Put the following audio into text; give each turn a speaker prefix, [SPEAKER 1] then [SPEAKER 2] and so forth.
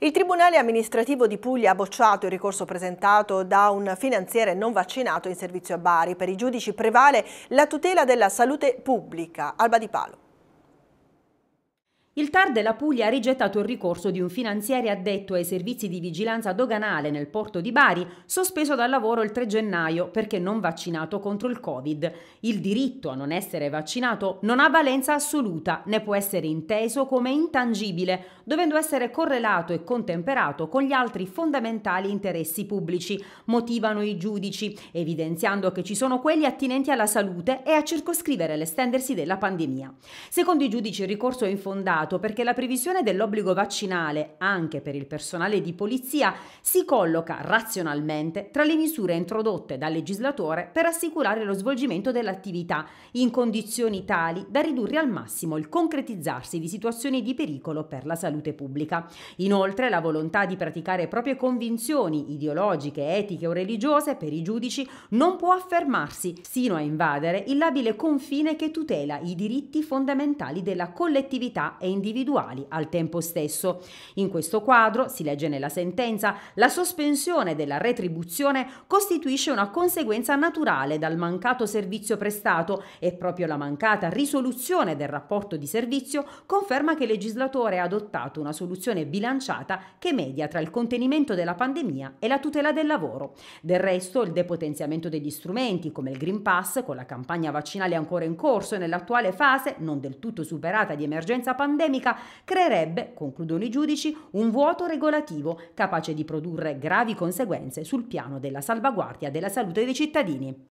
[SPEAKER 1] Il Tribunale amministrativo di Puglia ha bocciato il ricorso presentato da un finanziere non vaccinato in servizio a Bari. Per i giudici prevale la tutela della salute pubblica. Alba Di Palo. Il TAR della Puglia ha rigettato
[SPEAKER 2] il ricorso di un finanziere addetto ai servizi di vigilanza doganale nel porto di Bari, sospeso dal lavoro il 3 gennaio perché non vaccinato contro il Covid. Il diritto a non essere vaccinato non ha valenza assoluta, né può essere inteso come intangibile, dovendo essere correlato e contemperato con gli altri fondamentali interessi pubblici, motivano i giudici, evidenziando che ci sono quelli attinenti alla salute e a circoscrivere l'estendersi della pandemia. Secondo i giudici il ricorso è infondato scontato perché la previsione dell'obbligo vaccinale anche per il personale di polizia si colloca razionalmente tra le misure introdotte dal legislatore per assicurare lo svolgimento dell'attività in condizioni tali da ridurre al massimo il concretizzarsi di situazioni di pericolo per la salute pubblica. Inoltre la volontà di praticare proprie convinzioni ideologiche, etiche o religiose per i giudici non può affermarsi sino a invadere il labile confine che tutela i diritti fondamentali della collettività e individuali al tempo stesso. In questo quadro, si legge nella sentenza, la sospensione della retribuzione costituisce una conseguenza naturale dal mancato servizio prestato e proprio la mancata risoluzione del rapporto di servizio conferma che il legislatore ha adottato una soluzione bilanciata che media tra il contenimento della pandemia e la tutela del lavoro. Del resto, il depotenziamento degli strumenti come il Green Pass con la campagna vaccinale ancora in corso e nell'attuale fase non del tutto superata di emergenza pandemica polemica creerebbe, concludono i giudici, un vuoto regolativo capace di produrre gravi conseguenze sul piano della salvaguardia della salute dei cittadini.